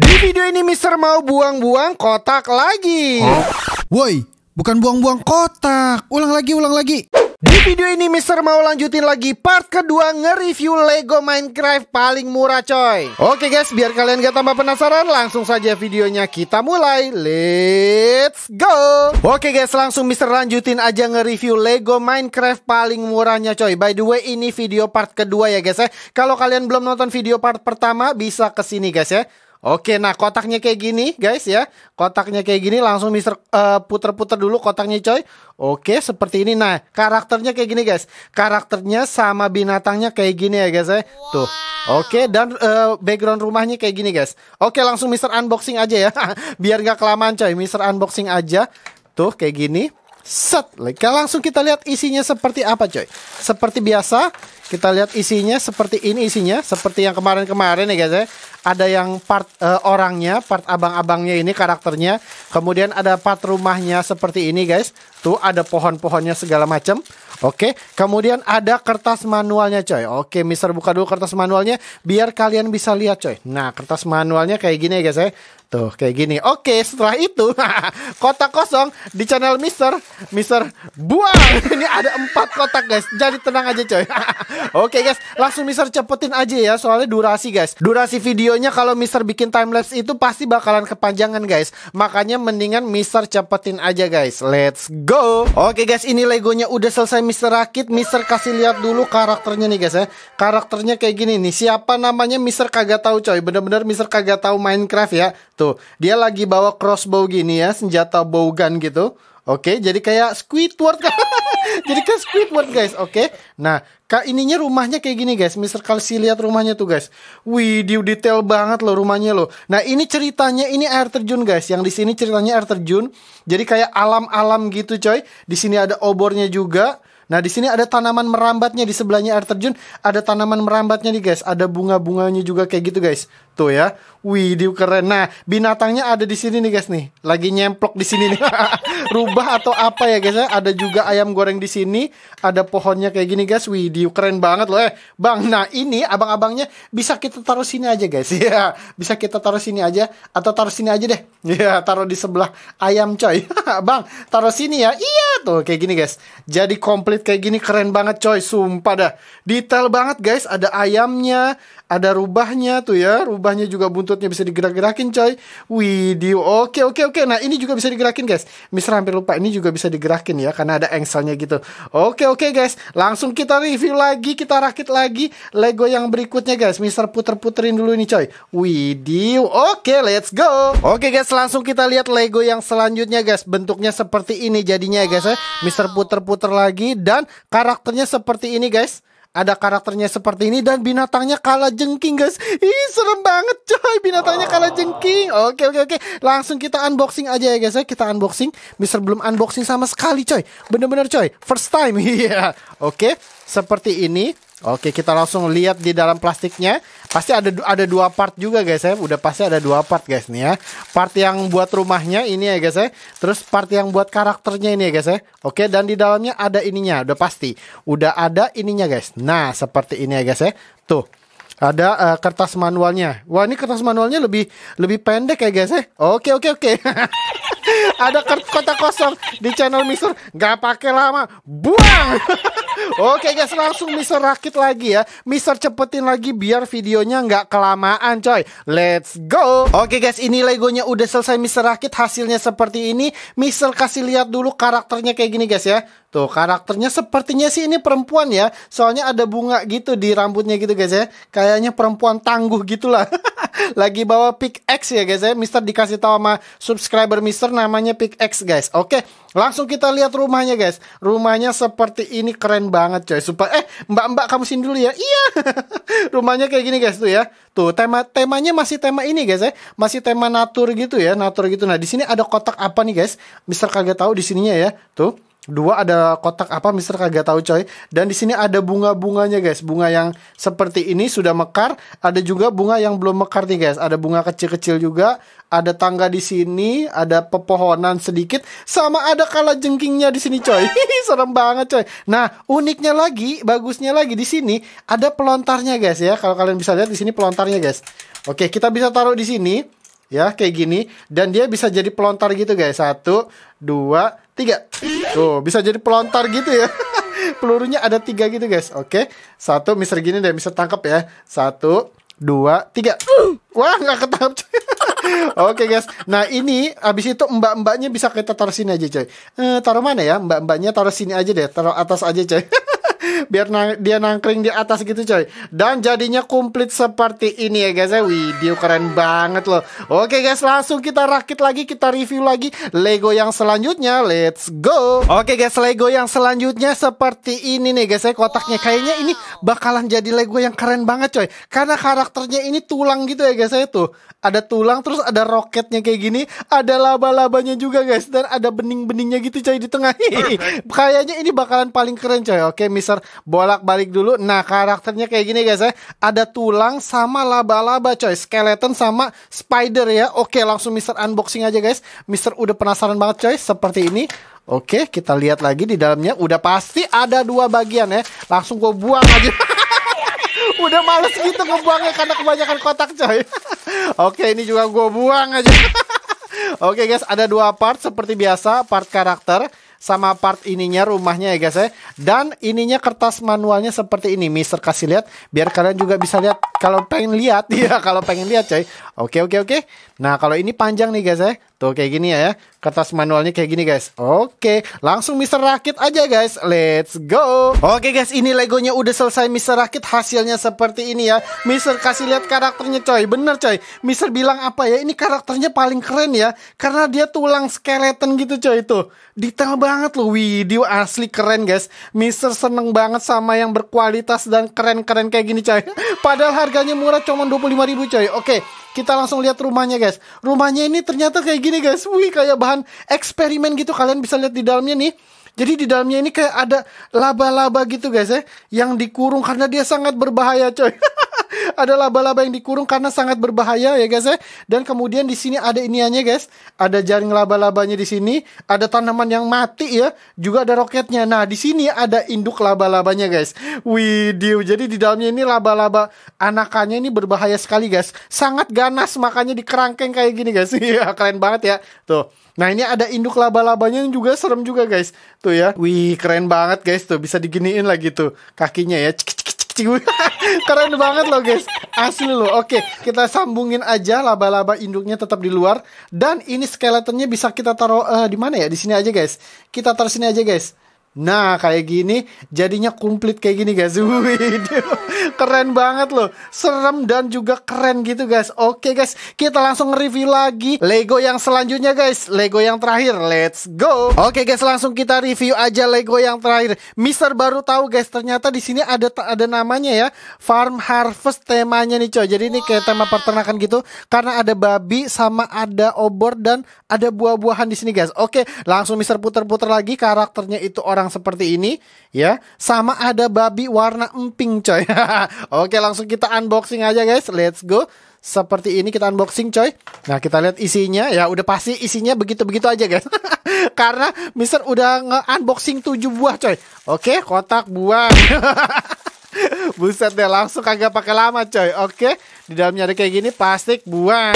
Di video ini Mister mau buang-buang kotak lagi. Oh, woi, bukan buang-buang kotak. Ulang lagi, ulang lagi. Di video ini Mister mau lanjutin lagi part kedua nge-review Lego Minecraft paling murah coy. Oke guys, biar kalian gak tambah penasaran, langsung saja videonya kita mulai. Let's go. Oke guys, langsung Mister lanjutin aja nge-review Lego Minecraft paling murahnya coy. By the way, ini video part kedua ya guys ya. Kalau kalian belum nonton video part pertama, bisa kesini guys ya. Oke, nah kotaknya kayak gini, guys ya. Kotaknya kayak gini, langsung Mister uh, puter-puter dulu kotaknya, coy. Oke, seperti ini. Nah, karakternya kayak gini, guys. Karakternya sama binatangnya kayak gini ya, guys ya. Tuh. Oke, dan uh, background rumahnya kayak gini, guys. Oke, langsung Mister unboxing aja ya. Biar gak kelamaan, coy. Mister unboxing aja. Tuh, kayak gini. Set, langsung kita lihat isinya seperti apa, coy. Seperti biasa, kita lihat isinya seperti ini isinya, seperti yang kemarin-kemarin ya guys ya. Ada yang part uh, orangnya, part abang-abangnya ini karakternya. Kemudian ada part rumahnya seperti ini guys. Tuh ada pohon-pohonnya segala macam. Oke, kemudian ada kertas manualnya coy. Oke, Mister buka dulu kertas manualnya biar kalian bisa lihat coy. Nah, kertas manualnya kayak gini ya guys ya. Tuh gitu, kayak gini. Oke, setelah itu kotak kosong di channel Mister. Mister buang. Ini ada empat kotak guys. Jadi tenang aja coy. Oke guys, langsung Mister cepetin aja ya soalnya durasi guys. Durasi videonya kalau Mister bikin timelapse itu pasti bakalan kepanjangan guys. Makanya mendingan Mister cepetin aja guys. Let's go. Oke guys, ini legonya udah selesai Mister rakit. Mister kasih lihat dulu karakternya nih guys ya. Karakternya kayak gini nih. Siapa namanya Mister kagak tahu coy. Bener-bener Mister kagak tahu Minecraft ya Tuh, gitu. dia lagi bawa crossbow gini ya, senjata bow gun gitu. Oke, jadi kayak Squidward. jadi kayak Squidward, guys. Oke. Nah, kak ininya rumahnya kayak gini, guys. Mister Kalsi lihat rumahnya tuh, guys. Wih, detail banget loh rumahnya loh. Nah, ini ceritanya ini air terjun, guys. Yang di sini ceritanya air terjun. Jadi kayak alam-alam gitu, coy. Di sini ada obornya juga. Nah, di sini ada tanaman merambatnya di sebelahnya air terjun, ada tanaman merambatnya nih guys, ada bunga-bunganya juga kayak gitu guys. Tuh ya. Wih, dia keren. Nah, binatangnya ada di sini nih guys nih. Lagi nyemplok di sini nih. Rubah atau apa ya guys ya? Ada juga ayam goreng di sini, ada pohonnya kayak gini guys. Wih, dia keren banget loh eh. Bang, nah ini abang-abangnya bisa kita taruh sini aja guys. Ya, bisa kita taruh sini aja atau taruh sini aja deh. Ya, taruh di sebelah ayam coy. bang, taruh sini ya. Iya tuh kayak gini guys. Jadi komplit kayak gini keren banget coy, sumpah dah. Detail banget guys, ada ayamnya, ada rubahnya tuh ya rubahnya juga buntutnya bisa digerak-gerakin coy widih oke okay, oke okay, oke okay. nah ini juga bisa digerakin guys Mister hampir lupa ini juga bisa digerakin ya karena ada engselnya gitu oke oke guys langsung kita review lagi kita rakit lagi Lego yang berikutnya guys Mister puter-puterin dulu ini coy widih oke let's go oke guys langsung kita lihat Lego yang selanjutnya guys bentuknya seperti ini jadinya guys ya Mister puter-puter lagi dan karakternya seperti ini guys ada karakternya seperti ini dan binatangnya kala jengking guys. Ih serem banget coy binatangnya kala jengking. Oke oke oke langsung kita unboxing aja ya guys ya kita unboxing. Mister belum unboxing sama sekali coy. Bener-bener coy first time. Iya. oke seperti ini. Oke, kita langsung lihat di dalam plastiknya. Pasti ada ada dua part juga guys ya. Udah pasti ada dua part guys nih ya. Part yang buat rumahnya ini ya guys ya. Terus part yang buat karakternya ini ya guys ya. Oke, dan di dalamnya ada ininya, udah pasti. Udah ada ininya guys. Nah, seperti ini ya guys ya. Tuh. Ada uh, kertas manualnya. Wah, ini kertas manualnya lebih lebih pendek ya guys ya. Oke, oke, oke. ada kota kosong di channel Mister nggak pakai lama buang oke guys langsung Mister rakit lagi ya Mister cepetin lagi biar videonya nggak kelamaan coy let's go oke guys ini legonya udah selesai Mister rakit hasilnya seperti ini Mister kasih lihat dulu karakternya kayak gini guys ya Tuh karakternya sepertinya sih ini perempuan ya Soalnya ada bunga gitu di rambutnya gitu guys ya Kayaknya perempuan tangguh gitulah Lagi bawa pickaxe ya guys ya Mister dikasih tahu sama subscriber Mister Monster namanya X guys. Oke, langsung kita lihat rumahnya guys. Rumahnya seperti ini keren banget coy. supaya eh Mbak-mbak kamu sini dulu ya. Iya. rumahnya kayak gini guys tuh ya. Tuh tema temanya masih tema ini guys ya. Masih tema natur gitu ya, natur gitu. Nah, di sini ada kotak apa nih guys? Mister kagak tahu di sininya ya. Tuh. Dua ada kotak apa Mister kagak tahu coy. Dan di sini ada bunga-bunganya guys. Bunga yang seperti ini sudah mekar, ada juga bunga yang belum mekar nih guys. Ada bunga kecil-kecil juga, ada tangga di sini, ada pepohonan sedikit, sama ada kala jengkingnya di sini coy. Serem banget coy. Nah, uniknya lagi, bagusnya lagi di sini ada pelontarnya guys ya. Kalau kalian bisa lihat di sini pelontarnya guys. Oke, kita bisa taruh di sini ya kayak gini dan dia bisa jadi pelontar gitu guys satu dua Tiga. Tuh, bisa jadi pelontar gitu ya. Pelurunya ada tiga gitu guys. Oke. Satu, Mister gini deh, bisa tangkap ya. Satu, dua, tiga. Wah, nggak ketangkap. Oke guys, nah ini abis itu mbak-mbaknya bisa kita taruh sini aja coy. Eh, taruh mana ya? Mbak-mbaknya taruh sini aja deh, taruh atas aja coy. biar nang dia nangkring di atas gitu coy dan jadinya komplit seperti ini ya guys ya video keren banget loh oke guys langsung kita rakit lagi kita review lagi Lego yang selanjutnya let's go oke guys Lego yang selanjutnya seperti ini nih guys ya kotaknya kayaknya ini bakalan jadi Lego yang keren banget coy karena karakternya ini tulang gitu ya guys ya tuh ada tulang terus ada roketnya kayak gini ada laba-labanya juga guys dan ada bening-beningnya gitu coy di tengah kayaknya ini bakalan paling keren coy oke Mister bolak-balik dulu. Nah, karakternya kayak gini guys ya. Ada tulang sama laba-laba coy. Skeleton sama spider ya. Oke, langsung Mister unboxing aja guys. Mister udah penasaran banget coy seperti ini. Oke, kita lihat lagi di dalamnya udah pasti ada dua bagian ya. Langsung gue buang aja. udah males gitu gue ngebuangnya karena kebanyakan kotak coy. Oke, ini juga gue buang aja. Oke guys, ada dua part seperti biasa, part karakter sama part ininya rumahnya ya guys ya. Dan ininya kertas manualnya seperti ini. Mister kasih lihat biar kalian juga bisa lihat kalau pengen lihat ya kalau pengen lihat coy. Oke oke oke. Nah, kalau ini panjang nih guys ya. Tuh kayak gini ya, ya. Kertas manualnya kayak gini guys. Oke, langsung Mister Rakit aja guys. Let's go. Oke guys, ini Legonya udah selesai Mister Rakit. Hasilnya seperti ini ya. Mister kasih lihat karakternya coy. Bener coy. Mister bilang apa ya? Ini karakternya paling keren ya. Karena dia tulang skeleton gitu coy itu. Detail banget loh video asli keren guys. Mister seneng banget sama yang berkualitas dan keren-keren kayak gini coy. Padahal harganya murah cuma ribu coy. Oke, kita langsung lihat rumahnya guys. Rumahnya ini ternyata kayak gini guys. Wih kayak bahan eksperimen gitu kalian bisa lihat di dalamnya nih. Jadi di dalamnya ini kayak ada laba-laba gitu guys ya yang dikurung karena dia sangat berbahaya coy. ada laba-laba yang dikurung karena sangat berbahaya ya guys ya. Dan kemudian di sini ada iniannya guys. Ada jaring laba-labanya di sini, ada tanaman yang mati ya, juga ada roketnya. Nah, di sini ada induk laba-labanya guys. Widih, jadi di dalamnya ini laba-laba anakannya ini berbahaya sekali guys. Sangat ganas makanya dikerangkeng kayak gini guys. Iya, keren banget ya. Tuh. Nah ini ada induk laba-labanya yang juga serem juga guys Tuh ya Wih keren banget guys tuh Bisa diginiin lagi tuh Kakinya ya Cik cik cik cik Keren banget loh guys. Asli loh. Oke, kita sambungin aja laba-laba induknya tetap di luar dan ini skeletonnya bisa kita taruh uh, di mana ya? Di sini aja guys. Kita taruh sini aja guys. Nah kayak gini jadinya komplit kayak gini guys Wih, Keren banget loh Serem dan juga keren gitu guys Oke guys kita langsung review lagi Lego yang selanjutnya guys Lego yang terakhir let's go Oke guys langsung kita review aja Lego yang terakhir Mister baru tahu guys ternyata di sini ada ada namanya ya Farm Harvest temanya nih coy Jadi ini kayak tema peternakan gitu Karena ada babi sama ada obor dan ada buah-buahan di sini guys Oke langsung Mister puter-puter lagi karakternya itu orang orang seperti ini ya. Sama ada babi warna emping coy. Oke, langsung kita unboxing aja guys. Let's go. Seperti ini kita unboxing coy. Nah, kita lihat isinya ya udah pasti isinya begitu-begitu aja guys. Karena Mister udah nge-unboxing 7 buah coy. Oke, kotak buah. Buset deh langsung kagak pakai lama coy. Oke, di dalamnya ada kayak gini plastik buang.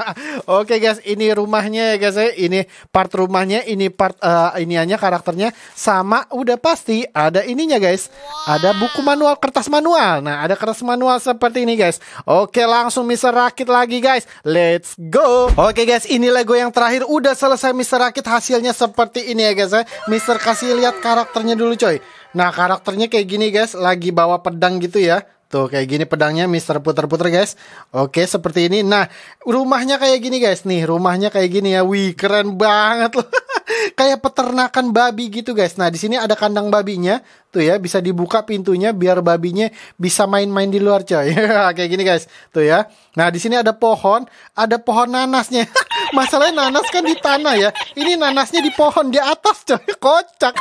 Oke guys, ini rumahnya ya guys ya. Ini part rumahnya, ini part uh, iniannya karakternya sama udah pasti ada ininya guys. Ada buku manual kertas manual. Nah, ada kertas manual seperti ini guys. Oke, langsung Mister Rakit lagi guys. Let's go. Oke guys, ini Lego yang terakhir udah selesai Mister Rakit hasilnya seperti ini ya guys ya. Mister kasih lihat karakternya dulu coy. Nah karakternya kayak gini guys, lagi bawa pedang gitu ya. Tuh kayak gini pedangnya Mister puter-puter guys. Oke seperti ini. Nah rumahnya kayak gini guys nih, rumahnya kayak gini ya. Wih keren banget loh. kayak peternakan babi gitu guys. Nah di sini ada kandang babinya tuh gitu ya bisa dibuka pintunya biar babinya bisa main-main di luar coy kayak gini guys tuh ya nah di sini ada pohon ada pohon nanasnya masalahnya nanas kan di tanah ya ini nanasnya di pohon di atas coy kocak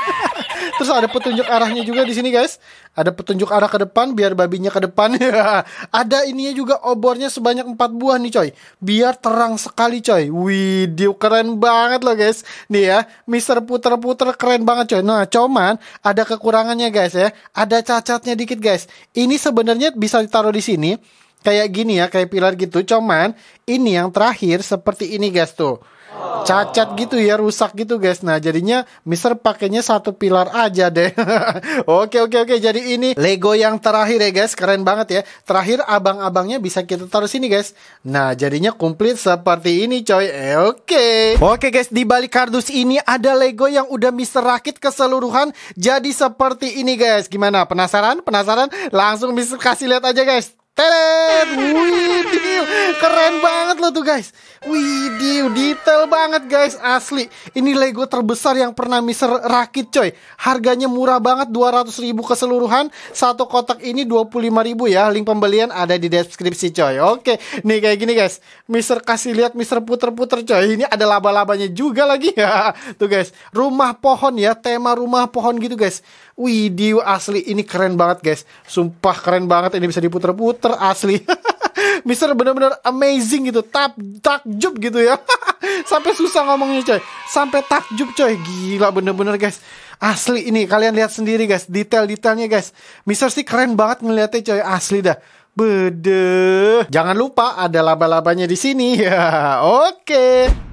terus ada petunjuk arahnya juga di sini guys ada petunjuk arah ke depan biar babinya ke depan ada ininya juga obornya sebanyak 4 buah nih coy biar terang sekali coy widih keren banget loh guys nih ya Mister puter-puter keren banget coy nah cuman ada kekurangannya celahnya guys ya. Ada cacatnya dikit guys. Ini sebenarnya bisa ditaruh di sini kayak gini ya, kayak pilar gitu. Cuman ini yang terakhir seperti ini guys tuh cacat gitu ya rusak gitu guys nah jadinya Mister pakainya satu pilar aja deh oke oke oke jadi ini Lego yang terakhir ya guys keren banget ya terakhir abang-abangnya bisa kita taruh sini guys nah jadinya komplit seperti ini coy eh, oke oke guys di balik kardus ini ada Lego yang udah Mister rakit keseluruhan jadi seperti ini guys gimana penasaran penasaran langsung bisa kasih lihat aja guys Teret, widih, keren banget lo tuh guys. Widih, detail banget guys, asli. Ini Lego terbesar yang pernah Mister rakit coy. Harganya murah banget, 200 ribu keseluruhan. Satu kotak ini 25 ribu ya, link pembelian ada di deskripsi coy. Oke, nih kayak gini guys. Mister kasih lihat Mister puter-puter coy. Ini ada laba-labanya juga lagi ya. Tuh guys, rumah pohon ya, tema rumah pohon gitu guys. Widih asli ini keren banget guys. Sumpah keren banget ini bisa diputer-puter asli. Mister bener-bener amazing gitu, Tap takjub gitu ya. Sampai susah ngomongnya coy. Sampai takjub coy. Gila bener-bener guys. Asli ini kalian lihat sendiri guys, detail-detailnya guys. Mister sih keren banget ngeliatnya coy, asli dah. Bede. Jangan lupa ada laba-labanya di sini ya. Oke. Okay.